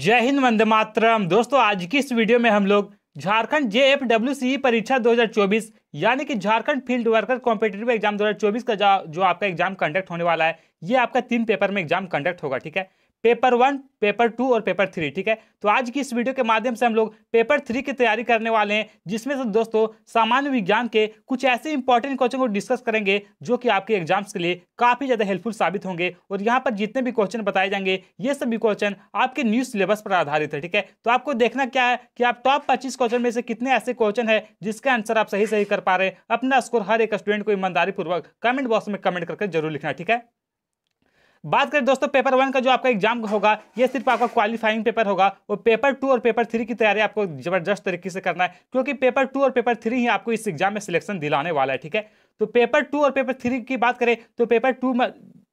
जय हिंद वंदे मातरम दोस्तों आज की इस वीडियो में हम लोग Jharkhand J F W C परीक्षा 2024 यानी कि Jharkhand field worker competitive exam 2024 का जो आपका एग्जाम कंडक्ट होने वाला है ये आपका तीन पेपर में एग्जाम कंडक्ट होगा ठीक है पेपर वन पेपर टू और पेपर थ्री ठीक है तो आज की इस वीडियो के माध्यम से हम लोग पेपर थ्री की तैयारी करने वाले हैं जिसमें से दोस्तों सामान्य विज्ञान के कुछ ऐसे इंपॉर्टेंट क्वेश्चन को डिस्कस करेंगे जो कि आपके एग्जाम्स के लिए काफ़ी ज़्यादा हेल्पफुल साबित होंगे और यहाँ पर जितने भी क्वेश्चन बताए जाएंगे ये सभी क्वेश्चन आपके न्यूज सिलेबस पर आधारित है ठीक है तो आपको देखना क्या है कि आप टॉप पच्चीस क्वेश्चन में से कितने ऐसे क्वेश्चन है जिसके आंसर आप सही सही कर पा रहे हैं अपना स्कोर हर एक स्टूडेंट को ईमानदारी पूर्वक कमेंट बॉक्स में कमेंट करके जरूर लिखना ठीक है बात करें दोस्तों पेपर वन का जो आपका एग्जाम होगा ये सिर्फ आपका क्वालिफाइंग पेपर होगा और पेपर टू और पेपर थ्री की तैयारी आपको जबरदस्त तरीके से करना है क्योंकि पेपर टू और पेपर थ्री ही आपको इस एग्जाम में सिलेक्शन दिलाने वाला है ठीक है तो पेपर टू और पेपर थ्री की बात करें तो पेपर टू में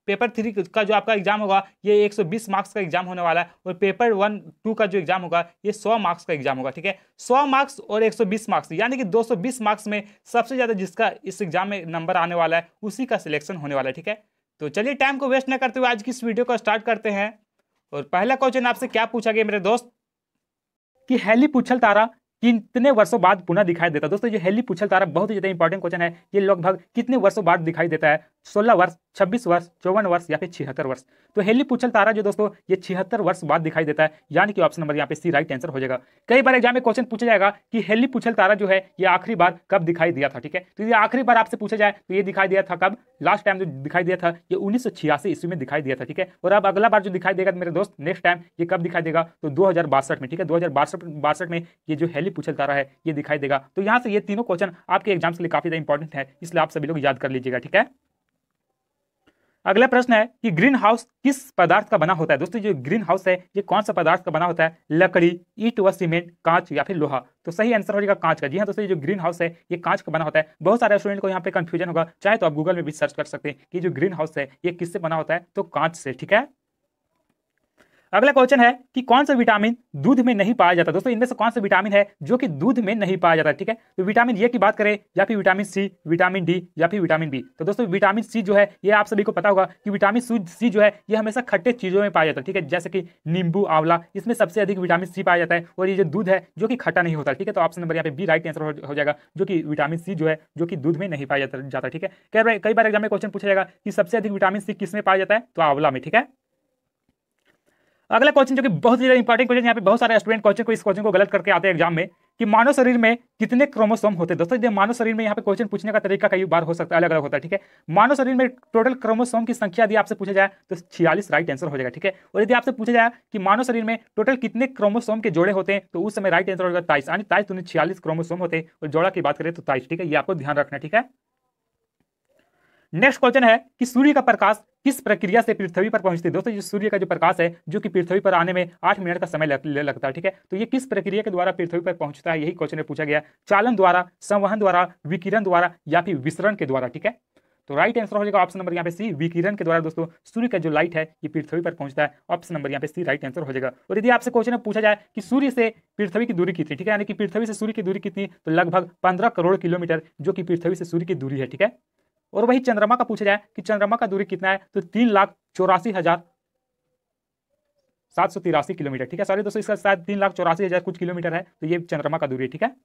पेपर थ्री का जो आपका एग्जाम होगा ये 120 मार्क्स का एग्जाम होने वाला है और पेपर वन टू का जो एग्जाम होगा ये 100 मार्क्स का एग्जाम होगा ठीक है 100 मार्क्स और 120 मार्क्स यानी कि 220 मार्क्स में सबसे ज़्यादा जिसका इस एग्जाम में नंबर आने वाला है उसी का सिलेक्शन होने वाला है ठीक है तो चलिए टाइम को वेस्ट ना करते हुए आज की इस वीडियो को स्टार्ट करते हैं और पहला क्वेश्चन आपसे क्या पूछा गया मेरे दोस्त कि हेली पुछल तारा कितने वर्षों बाद पुनः दिखाई देता है दोस्तों ये हेली पुछल तारा बहुत ही ज़्यादा इंपॉर्टेंट क्वेश्चन है ये लगभग कितने वर्षों बाद दिखाई देता है सोलह वर्ष छब्बीस वर्ष चौवन वर्ष या फिर छिहत्तर वर्ष तो हेली पूछल तारा जो दोस्तों ये छिहत्तर वर्ष बाद दिखाई देता है यानी कि ऑप्शन नंबर यहाँ पे सी राइट आंसर हो जाएगा कई बार एग्जाम में क्वेश्चन पूछा जाएगा कि हेली पूछल तारा जो है ये आखिरी बार कब दिखाई दिया था ठीक है तो ये आखिरी बार आपसे पूछा जाए तो ये दिखाई दिया था कब लास्ट टाइम जो दिखाई दिया था ये उन्नीस ईस्वी में दिखाई दिया था ठीक है और अब अगला बार जो दिखाई देगा मेरे दोस्त नेक्स्ट टाइम ये कब दिखाई देगा तो दो में ठीक है दो हजार में ये जो हेली पूछल तारा है ये दिखाई देगा तो यहाँ से ये तीनों क्वेश्चन आपके एग्जाम्स के लिए काफी इंपॉर्टेंट है इसलिए आप सभी लोग याद कर लीजिएगा ठीक है अगला प्रश्न है कि ग्रीन हाउस किस पदार्थ का बना होता है दोस्तों जो ग्रीन हाउस है ये कौन सा पदार्थ का बना होता है लकड़ी ईट व सीमेंट कांच या फिर लोहा तो सही आंसर हो जाएगा कांच का जी हाँ दोस्तों जो ग्रीन हाउस है ये कांच का बना होता है बहुत सारे स्टूडेंट को यहाँ पे कंफ्यूजन होगा चाहे तो आप गूगल में भी सर्च कर सकते हैं कि जो ग्रीन हाउस है ये किससे बना होता है तो कांच से ठीक है अगला क्वेश्चन है कि कौन सा विटामिन दूध में नहीं पाया जाता दोस्तों इनमें से कौन सा विटामिन है जो कि दूध में नहीं पाया जाता ठीक है तो विटामिन ए की बात करें या फिर विटामिन सी विटामिन डी या फिर विटामिन बी तो दोस्तों विटामिन सी जो है ये आप सभी को पता होगा कि विटामिन सी जो है ये हमेशा खट्टे चीज़ों में पाया जाता है ठीक है जैसे कि नींबू आंवला इसमें सबसे अधिक विटामिन सी पाया जाता है और ये जो दूध है जो कि खट्टा नहीं होता ठीक है तो ऑप्शन नंबर यहाँ पे बी राइट आंसर हो जाएगा जो कि विटामिन सी जो है जो कि दूध में नहीं पाया जाता ठीक है कई बार एग्जाम में क्वेश्चन पूछा जाएगा कि सबसे अधिक विटामिन सी किस में पाया जाता है तो आंवला में ठीक है तो अगला क्वेश्चन जो कि बहुत ज्यादा इंपॉर्टेंट क्वेश्चन यहाँ पे बहुत सारे स्टूडेंट क्वेश्चन को इस क्वेश्चन को गलत करके आते हैं एग्जाम में कि मानव शरीर में कितने क्रोमोसोम होते हैं दोस्तों मानव शरीर में यहाँ पे क्वेश्चन पूछने का तरीका कई बार हो सकता है अलग अलग होता है ठीक है मानव शरीर में टोटल क्रोमोसोम की संख्या यदि आपसे पूछा जाए तो छियालीस राइट आंसर हो जाएगा ठीक है और यदि आपसे पूछा जाए कि मानव शरीर में टोटल कितने क्रोमोसोम के जोड़े होते हैं तो उस समय राइट आंसर होगा ताइस यानी ताइस तुम्हें छियालीस क्रोमोसोम होते हैं और जोड़ा की बात करें तो ताइस ठीक है ये आपको ध्यान रखना ठीक है नेक्स्ट क्वेश्चन है कि सूर्य का प्रकाश किस प्रक्रिया से पृथ्वी पर पहुंचती है दोस्तों ये सूर्य का जो प्रकाश है जो कि पृथ्वी पर आने में आठ मिनट का समय लग, लगता है ठीक है तो ये किस प्रक्रिया के द्वारा पृथ्वी पर पहुंचता है यही क्वेश्चन पूछा गया चालन द्वारा संवहन द्वारा विकिरण द्वारा या फिर विसरण के द्वारा ठीक है तो राइट आंसर हो जाएगा ऑप्शन नंबर यहाँ पे सी विकिरण के द्वारा दोस्तों सूर्य का जो लाइट है ये पृथ्वी पर पहुंचता है ऑप्शन नंबर यहाँ पे सी राइट आंसर हो जाएगा और यदि आपसे क्वेश्चन पूछा जाए कि सूर्य से पृथ्वी की दूरी कितनी ठीक है यानी कि पृथ्वी से सूर्य की दूरी कितनी तो लगभग पंद्रह करोड़ किलोमीटर जो कि पृथ्वी से सूर्य की दूरी है ठीक है और वही चंद्रमा का पूछा जाए कि चंद्रमा का दूरी कितना है तो तीन लाख चौरासी हजार सात सौ तिरासी किलोमीटर ठीक है सॉरी दोस्तों इसका शायद तीन लाख चौरासी हजार कुछ किलोमीटर है तो ये चंद्रमा का दूरी ठीक है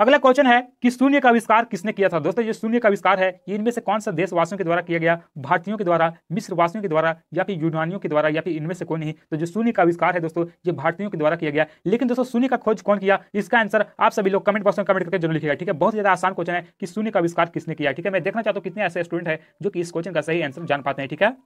अगला क्वेश्चन है कि शून्य का आविष्कार किसने किया था दोस्तों ये शून्य का आविष्कार है ये इनमें से कौन सा देशवासियों के द्वारा किया गया भारतीयों के द्वारा मिश्रवासियों के द्वारा या फिर यूनानियों के द्वारा या फिर इनमें से कोई नहीं तो जो शून्य का आविष्कार है दोस्तों ये भारतीयों के द्वारा किया गया लेकिन दोस्तों शून्य का खोज कौन किया इसका आंसर आप सभी लोग कमेंट बॉक्स में कमेंट करके जरूर लिखेगा ठीक है बहुत ज्यादा आसान क्वेश्चन है कि शून्य का आविष्कार किसने किया ठीक है मैं देखना चाहता हूँ कितने ऐसे स्टूडेंट है जो कि इस क्वेश्चन का सही आंसर जान पाते हैं ठीक है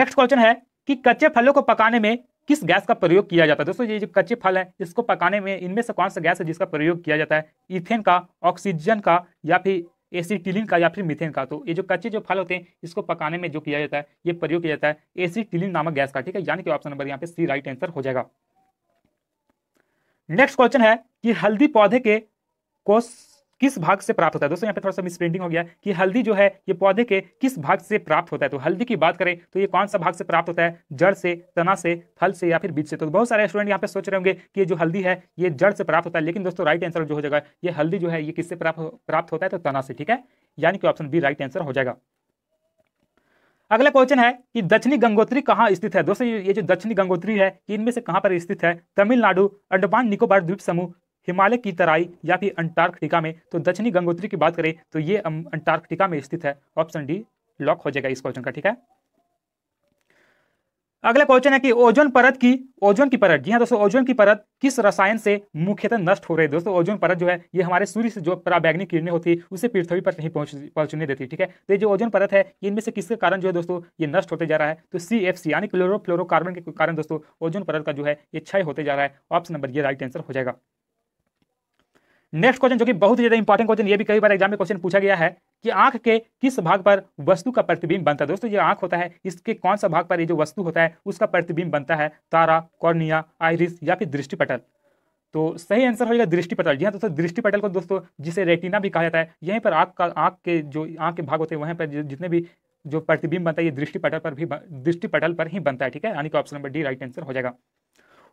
नेक्स्ट क्वेश्चन है कि कच्चे फलों को पकाने में किस गैस का प्रयोग किया जाता है दोस्तों ये जो कच्चे फल है इसको पकाने में इनमें से कौन सा गैस है जिसका प्रयोग किया जाता है इथेन का ऑक्सीजन का या फिर एसिटिलिन का या फिर मिथेन का तो ये जो कच्चे जो फल होते हैं इसको पकाने में जो किया जाता है ये प्रयोग किया जाता है एसिटिलिन नामक गैस का ठीक है यानी कि ऑप्शन नंबर यहाँ पे सी राइट आंसर हो जाएगा नेक्स्ट क्वेश्चन है कि हल्दी पौधे के को किस भाग से प्राप्त होता है दोस्तों यहाँ पे थोड़ा सा मिसप्रिंटिंग हो गया कि हल्दी जो है ये पौधे के किस भाग से प्राप्त होता है तो हल्दी की बात करें तो ये कौन सा भाग से प्राप्त होता है जड़ से तना से फल से या फिर बीज से तो बहुत सारे स्टूडेंट यहाँ पे सोच रहे होंगे कि जो हल्दी है ये जड़ से प्राप्त होता है लेकिन दोस्तों राइट आंसर जो हो जाएगा ये हल्दी जो है ये किससे प्राप्त प्राप्त होता है तो तना से ठीक है यानी कि ऑप्शन बी राइट आंसर हो जाएगा अगला क्वेश्चन है कि दक्षिणी गंगोत्री कहाँ स्थित है दोस्तों ये जो दक्षिणी गंगोत्री है इनमें से कहाँ पर स्थित है तमिलनाडु अंडमान निकोबार द्वीप समूह हिमालय की तराई या फिर अंटार्कटिका में तो दक्षिणी गंगोत्री की बात करें तो ये अंटार्कटिका में स्थित है ऑप्शन डी लॉक हो जाएगा इस क्वेश्चन का ठीक है अगला क्वेश्चन है कि ओजोन परत की ओजोन की परत जी हाँ दोस्तों ओजोन की परत किस रसायन से मुख्यतः नष्ट हो रही है दोस्तों ओजोन परत जो है ये हमारे सूर्य से जो पराबैग्निक किरणें होती है उसे पृथ्वी पर नहीं पहुंच पहुंचने देती ठीक है तो ये जो ओजोन परत है इनमें से किसके कारण जो है दोस्तों ये नष्ट होते जा रहा है तो सी एफ सी यानी क्लोरोफ्लोरोकार्बन के कारण दोस्तों ओजोन परत का जो है ये क्षय होते जा रहा है option number A right answer हो जाएगा नेक्स्ट क्वेश्चन जो कि बहुत ही ज्यादा इंपॉर्टेंट क्वेश्चन ये भी कई बार एग्जाम में क्वेश्चन पूछा गया है कि आंख के किस भाग पर वस्तु का प्रतिबिंब बनता है दोस्तों ये आंख होता है इसके कौन सा भाग पर ये जो वस्तु होता है उसका प्रतिबिंब बनता है तारा कॉर्निया आयरिस या फिर दृष्टिपटल तो सही आंसर हो जाएगा दृष्टिपटल जी हाँ दोस्तों दृष्टिपटल को दोस्तों जिसे रेटिना भी कहा जाता है यहीं पर आंख का आँख के जो आँख के भाग होते हैं वहीं पर जितने भी जो प्रतिबिंब बनता है ये दृष्टिपटल पर भी दृष्टिपटल पर ही बनता है ठीक है यानी कि option number D right answer हो जाएगा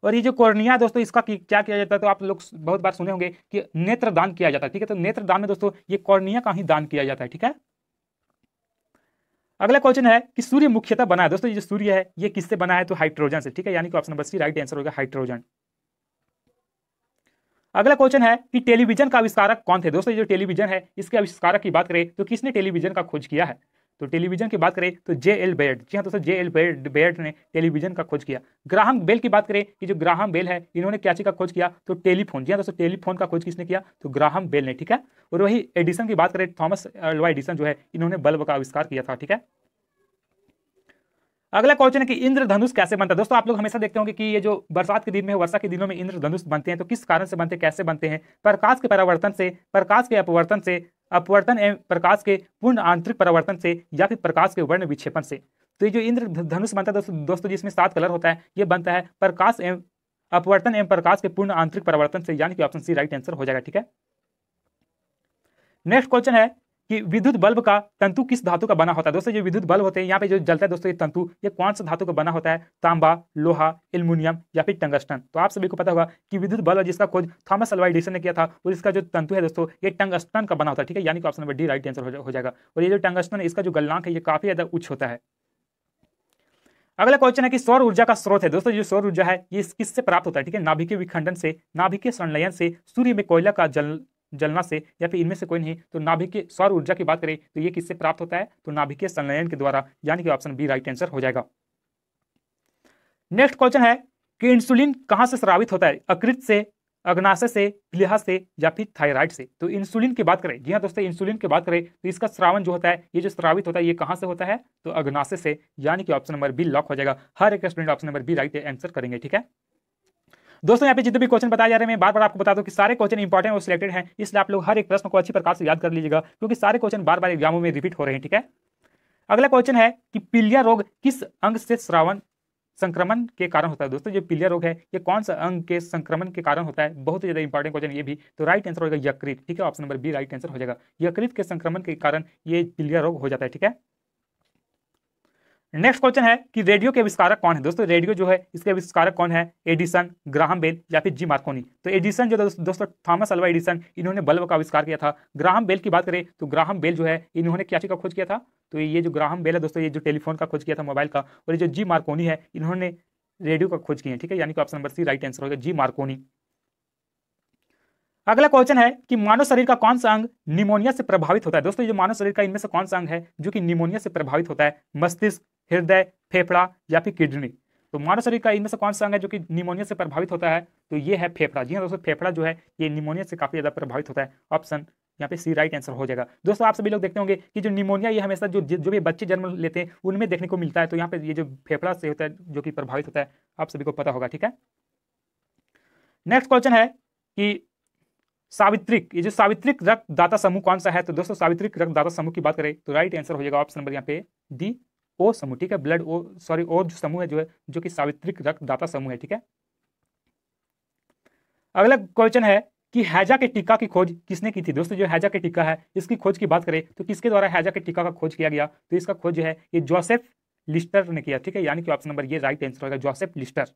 और ये जो कोर्निया दोस्तों इसका क्या किया जाता है तो आप लोग बहुत बार सुने होंगे कि नेत्र दान किया जाता है ठीक है तो नेत्र दान में दोस्तों ये कोर्निया का ही दान किया जाता है ठीक है अगला क्वेश्चन है कि सूर्य मुख्यतः बना है दोस्तों ये जो सूर्य है ये किससे बना है तो हाइड्रोजन से ठीक है यानी कि option number C right answer होगा हाइड्रोजन अगला क्वेश्चन है कि टेलीविजन का आविष्कारक कौन थे दोस्तों ये जो टेलीविजन है इसके आविष्कारक की बात करें तो किसने टेलीविजन का खोज किया है तो टेलीविजन की बात करें तो जे एल बेड जी हाँ दोस्तों जे एल बेड बेड ने टेलीविजन का खोज किया ग्राहम बेल की बात करें कि जो ग्राहम बेल है इन्होंने क्या चीज़ का खोज किया तो टेलीफोन जी हाँ दोस्तों टेलीफोन का खोज किसने किया तो ग्राहम बेल ने ठीक है और वही एडिसन की बात करें थॉमस एलवा एडिसन जो है इन्होंने बल्ब का आविष्कार किया था ठीक है अगला क्वेश्चन है कि इंद्रधनुष कैसे बनता है दोस्तों आप लोग हमेशा देखते होंगे कि ये जो बरसात के दिन में वर्षा के दिनों में इंद्रधनुष बनते हैं तो किस कारण से बनते हैं कैसे बनते हैं प्रकाश के परावर्तन से प्रकाश के अपवर्तन से अपवर्तन एवं प्रकाश के पूर्ण आंतरिक परावर्तन से या फिर प्रकाश के वर्ण विक्षेपण से तो ये जो इंद्रधनुष बनता है दोस्तों दोस्तों जिसमें सात कलर होता है ये बनता है प्रकाश एवं अपवर्तन एवं प्रकाश के पूर्ण आंतरिक परावर्तन से यानी कि ऑप्शन सी राइट आंसर हो जाएगा ठीक है नेक्स्ट क्वेश्चन है कि विद्युत बल्ब का तंतु किस धातु का बना होता है दोस्तों ये विद्युत बल्ब होते हैं यहाँ पे जो जलता है दोस्तों ये तंतु ये कौन सा धातु का बना होता है तांबा लोहा एल्यूमिनियम या फिर टंगस्टन तो आप सभी को पता होगा कि विद्युत बल्ब जिसका खोज थॉमस अल्वा एडिसन ने किया था और इसका जो तंतु है दोस्तों ये टंगस्टन का बना होता है ठीक है यानी कि option number D right answer हो जाएगा और ये जो टंगस्टन इसका जो गलनाक है ये काफी ज्यादा उच्च होता है अगला क्वेश्चन है कि सौर ऊर्जा का स्रोत है दोस्तों जो सौर ऊर्जा है ये किससे प्राप्त होता है ठीक है नाभिकीय विखंडन से नाभिकीय संलयन से सूर्य में कोयला का जल जलना से या फिर इनमें से कोई नहीं तो नाभिकीय सौर ऊर्जा की बात करें तो ये किससे प्राप्त होता है तो नाभिकीय संलयन के द्वारा यानी कि ऑप्शन बी राइट आंसर हो जाएगा नेक्स्ट क्वेश्चन है कि इंसुलिन कहाँ से स्रावित होता है अकृत से अग्नाशय से लिहाज से या फिर थायराइड से तो इंसुलिन की बात करें जी हाँ दोस्तों इंसुलिन की बात करें तो इसका श्रावण जो होता है ये जो श्रावित होता है ये कहाँ से होता है तो अग्नाशय से यानी कि ऑप्शन नंबर बी लॉक हो जाएगा हर एक student option number B right answer करेंगे ठीक है दोस्तों यहाँ पे जितने भी क्वेश्चन बताया जा रहे हैं मैं बार बार आपको बता दूँ कि सारे क्वेश्चन इंपॉर्टेंट और सिलेक्टेड है इसलिए आप लोग हर एक प्रश्न को अच्छी प्रकार से याद कर लीजिएगा क्योंकि सारे क्वेश्चन बार बार एग्जामों में रिपीट हो रहे हैं ठीक है अगला क्वेश्चन है कि पीलिया रोग किस अंग से श्रावण संक्रमण के कारण होता है दोस्तों जो पीलिया रोग है ये कौन सा अंग के संक्रमण के कारण होता है बहुत ही ज्यादा इंपॉर्टेंट क्वेश्चन ये भी तो राइट आंसर होगा यकृत ठीक है option number B right answer हो जाएगा यकृत के संक्रमण के कारण ये पीलिया रोग हो जाता है ठीक है नेक्स्ट क्वेश्चन है कि रेडियो के आविष्कारक कौन है दोस्तों रेडियो जो है इसके आविष्कारक कौन है एडिसन ग्राहम बेल या फिर जी मार्कोनी तो एडिसन जो दोस्तों थॉमस अल्वा एडिसन इन्होंने बल्ब का आविष्कार किया था ग्राहम बेल की बात करें तो ग्राहम बेल जो है इन्होंने क्या चीज का खोज किया था तो ये जो ग्राहम बेल है दोस्तों ये जो टेलीफोन का खोज किया था मोबाइल का और ये जो जी मार्कोनी है इन्होंने रेडियो का खोज किया ठीक है यानी कि option number C right answer होगा जी मार्कोनी अगला क्वेश्चन है कि मानव शरीर का कौन सा अंग निमोनिया से प्रभावित होता है दोस्तों ये मानव शरीर का इनमें से कौन सा अंग है जो कि निमोनिया से प्रभावित होता है मस्तिष्क हृदय फेफड़ा या फिर किडनी तो मानव शरीर का इनमें से कौन सा अंग है जो कि निमोनिया से प्रभावित होता है तो ये है फेफड़ा जी हाँ दोस्तों फेफड़ा जो है ये निमोनिया से काफी ज्यादा प्रभावित होता है ऑप्शन यहाँ पे सी राइट आंसर हो जाएगा दोस्तों आप सभी लोग देखते होंगे कि जो निमोनिया ये हमेशा जो जो भी बच्चे जन्म लेते हैं उनमें देखने को मिलता है तो यहाँ पे ये जो फेफड़ा से होता है जो कि प्रभावित होता है आप सभी को पता होगा ठीक है नेक्स्ट क्वेश्चन है कि सावित्रिक ये जो सावित्रिक रक्तदाता समूह कौन सा है तो दोस्तों सावित्रिक रक्तदाता समूह की बात करें तो राइट आंसर हो जाएगा ऑप्शन नंबर यहाँ पे डी ओ समूह ठीक है ब्लड ओ सॉरी ओ जो समूह है जो है जो कि सावित्रिक रक्तदाता समूह है ठीक है अगला क्वेश्चन है कि हैजा के टीका की खोज किसने की थी दोस्तों जो हैजा के टीका है इसकी खोज की बात करें तो किसके द्वारा हैजा के टीका का खोज किया गया तो इसका खोज जो है ये जोसेफ लिस्टर ने किया ठीक है यानी कि option number A right answer होगा जोसेफ लिस्टर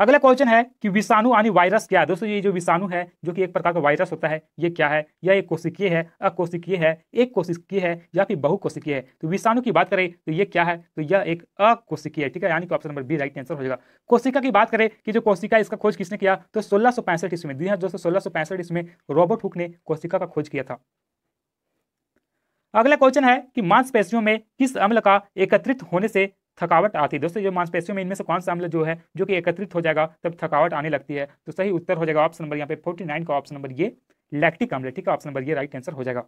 अगला क्वेश्चन है कि विषाणु यानी वायरस क्या है दोस्तों ये जो विषाणु है जो कि एक प्रकार का वायरस होता है ये क्या है या एक कोशिकीय है अकोशिकीय है एक कोशिकीय है या फिर बहुकोशिकीय है तो विषाणु की बात करें तो ये क्या है तो यह एक अकोशिकीय है ठीक है यानी कि option number B right answer हो जाएगा कोशिका की बात करें कि जो कोशिका इसका खोज किसने किया तो सोलह सौ पैंसठ ईस्वी में जी हाँ दोस्तों सोलह सौ पैंसठ ईस्वी में रॉबर्ट हुक ने कोशिका का खोज किया था अगला क्वेश्चन है कि मांसपेशियों में किस अम्ल का एकत्रित होने से थकावट आती है दोस्तों जो मांसपेशियों में इनमें से कौन सा अम्ल जो है जो कि एकत्रित हो जाएगा तब थकावट आने लगती है तो सही उत्तर हो जाएगा ऑप्शन नंबर यहाँ पे फोर्टी का ऑप्शन नंबर ये लैक्टिक अम्ल ठीक है option number A right answer हो जाएगा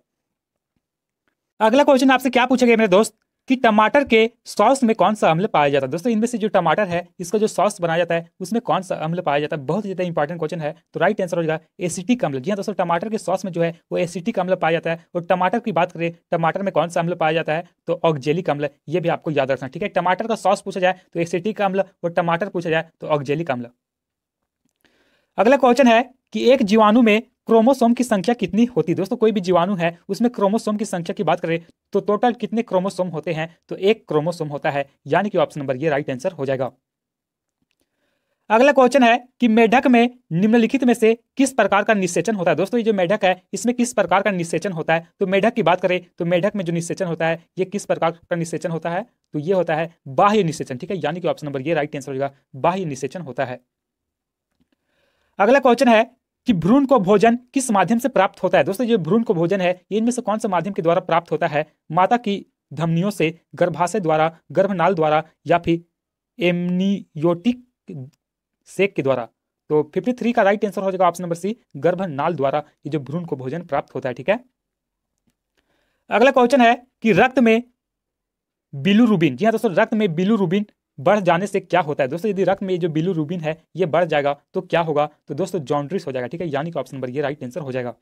अगला क्वेश्चन आपसे क्या पूछेगा मेरे दोस्त कि टमाटर के सॉस में कौन सा अम्ल पाया जाता है दोस्तों इनमें से जो टमाटर है इसका जो सॉस बनाया जाता है उसमें कौन सा अम्ल पाया जाता है बहुत ज़्यादा इंपॉर्टेंट क्वेश्चन है तो राइट आंसर हो जाएगा एसिटिक अम्ल जी हाँ दोस्तों टमाटर के सॉस में जो है वो एसिटिक अम्ल पाया जाता है और टमाटर की बात करें टमाटर में कौन सा अम्ल पाया जाता है तो ऑक्जेलिक अम्ल ये भी आपको याद रखना ठीक है टमाटर का सॉस पूछा जाए तो एसिटिक अम्ल और टमाटर पूछा जाए तो ऑक्जेलिक अम्ल अगला क्वेश्चन है कि एक जीवाणु में क्रोमोसोम की संख्या कितनी होती है दोस्तों कोई भी जीवाणु है उसमें क्रोमोसोम की संख्या की बात करें तो टोटल कितने क्रोमोसोम होते हैं तो एक क्रोमोसोम होता है यानी कि option number A right answer हो जाएगा अगला क्वेश्चन है कि मेढक में निम्नलिखित में से किस प्रकार का निषेचन होता है दोस्तों ये जो मेढक है इसमें किस प्रकार का निषेचन होता है तो मेढक की बात करें तो मेढक में जो निषेचन होता है ये किस प्रकार का निषेचन होता है तो ये होता है बाह्य निषेचन ठीक है यानी कि option number A right answer होगा बाह्य निषेचन होता है अगला क्वेश्चन है कि भ्रूण को भोजन किस माध्यम से प्राप्त होता है दोस्तों ये भ्रूण को भोजन है इनमें से कौन से माध्यम के द्वारा प्राप्त होता है माता की धमनियों से गर्भाशय द्वारा गर्भनाल द्वारा या फिर एमनियोटिक सेक के द्वारा तो 53 का राइट आंसर हो जाएगा ऑप्शन नंबर सी गर्भनाल द्वारा ये जो भ्रूण को भोजन प्राप्त होता है ठीक है अगला क्वेश्चन है कि रक्त में बिलुरुबिन जी हाँ दोस्तों रक्त में बिलुरुबिन बढ़ जाने से क्या होता है दोस्तों यदि रक्त में जो बिलू रूबिन है ये बढ़ जाएगा तो क्या होगा तो दोस्तों जॉन्ड्रिस हो जाएगा ठीक है यानी कि option number A right answer हो जाएगा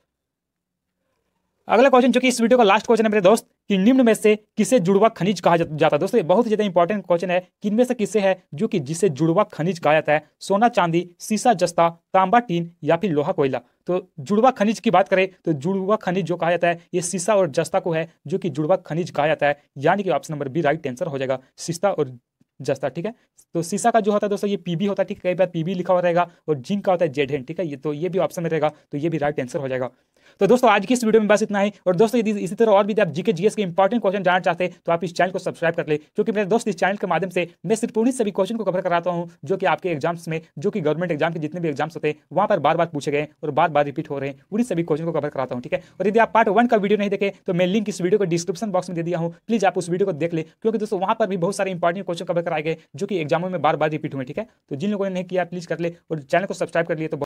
अगला क्वेश्चन जो कि इस वीडियो का लास्ट क्वेश्चन है मेरे दोस्त कि निम्न में से किसे जुड़वा खनिज कहा जाता है दोस्तों ये बहुत ज्यादा इंपॉर्टेंट क्वेश्चन है कि इनमें से किसे है जो कि जिसे जुड़वा खनिज कहा जाता है सोना चांदी सीसा जस्ता तांबा टीन या फिर लोहा कोयला तो जुड़वा खनिज की बात करें तो जुड़वा खनिज जो कहा जाता है ये सीसा और जस्ता को है जो कि जुड़वा खनिज कहा जाता है यानी कि option number B right answer हो जाएगा सीसा और जस्ता ठीक है तो सीसा का जो होता है दोस्तों ये पीबी होता है ठीक है कई बार पीबी लिखा हुआ रहेगा और जिंक का होता है जेड ठीक है ये तो ये भी ऑप्शन में रहेगा तो ये भी राइट आंसर हो जाएगा तो दोस्तों आज की इस वीडियो में बस इतना ही और दोस्तों यदि इसी तरह और भी आप जीके जीएस के इंपॉर्टेंट क्वेश्चन जानना चाहते हैं तो आप इस चैनल को सब्सक्राइब कर ले क्योंकि मेरे दोस्त इस चैनल के माध्यम से मैं सिर्फ उन्हीं सभी क्वेश्चन को कवर कराता हूँ जो कि आपके एग्जाम्स में जो कि गवर्नमेंट एग्जाम के जितने भी एग्जाम्स होते हैं वहाँ पर बार बार पूछे गए और बार बार रिपीट हो रहे हैं उन्हीं सभी क्वेश्चन को कवर कराता हूँ ठीक है और यदि आप पार्ट वन का वीडियो नहीं देखे तो मैं लिंक इस वीडियो को डिस्क्रिप्शन बॉक्स में दे दिया हूँ प्लीज आप उस वीडियो को देख ले क्योंकि दोस्तों वहाँ पर भी बहुत सारे इंपॉर्टेंट क्वेश्चन कवर कराए गए जो कि एग्जामों में बार बार रिपीट हुए ठीक है तो जिन लोगों ने नहीं किया प्लीज कर ले और चैनल को सब्सक्राइब कर लिए तो